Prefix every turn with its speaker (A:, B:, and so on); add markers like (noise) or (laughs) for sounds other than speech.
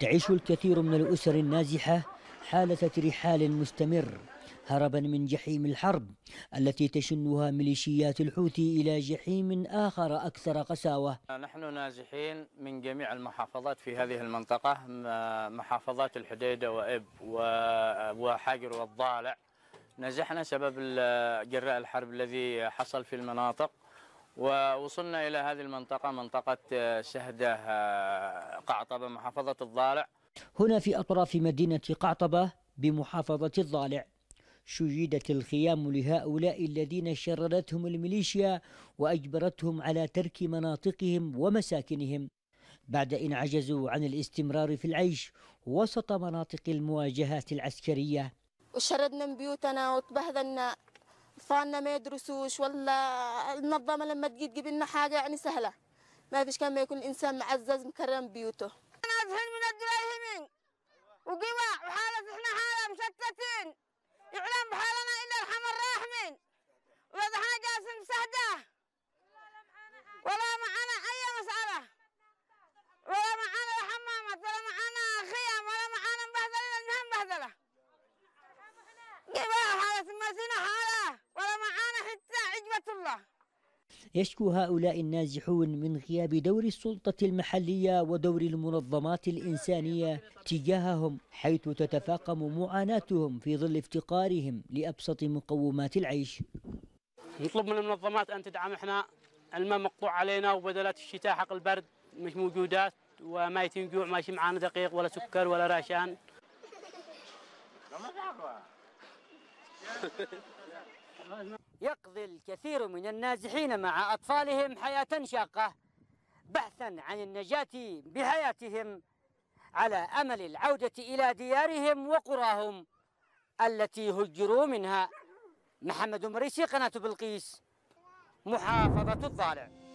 A: تعيش الكثير من الأسر النازحة حالة رحال مستمر هربا من جحيم الحرب التي تشنها ميليشيات الحوثي إلى جحيم آخر أكثر قساوة
B: نحن نازحين من جميع المحافظات في هذه المنطقة محافظات الحديدة وإب وحجر والضالع نزحنا سبب جراء الحرب الذي حصل في المناطق ووصلنا إلى هذه المنطقة منطقة آه، شهدة آه، قعطبة محافظة الضالع
A: هنا في أطراف مدينة قعطبة بمحافظة الضالع شيدت الخيام لهؤلاء الذين شردتهم الميليشيا وأجبرتهم على ترك مناطقهم ومساكنهم بعد إن عجزوا عن الاستمرار في العيش وسط مناطق المواجهات العسكرية
C: وشردنا من بيوتنا وتبهذلنا اطفالنا ما يدرسوش ولا المنظمه لما تجي تجيب لنا حاجه يعني سهله ما فيش كان ما يكون الانسان معزز مكرم بيوته
A: يشكو هؤلاء النازحون من غياب دور السلطة المحلية ودور المنظمات الإنسانية تجاههم حيث تتفاقم معاناتهم في ظل افتقارهم لأبسط مقومات العيش
D: نطلب من المنظمات أن تدعم إحنا الماء مقطوع علينا وبدلات الشتاء حق البرد مش موجودات وما يتنجوع ماشي معانا دقيق ولا سكر ولا راشان
E: (laughs) (laughs) يقضي الكثير من النازحين مع أطفالهم حياة شاقة بحثا عن النجاة بحياتهم على أمل العودة إلى ديارهم وقراهم التي هجروا منها محمد مريسي قناة بلقيس محافظة الضالع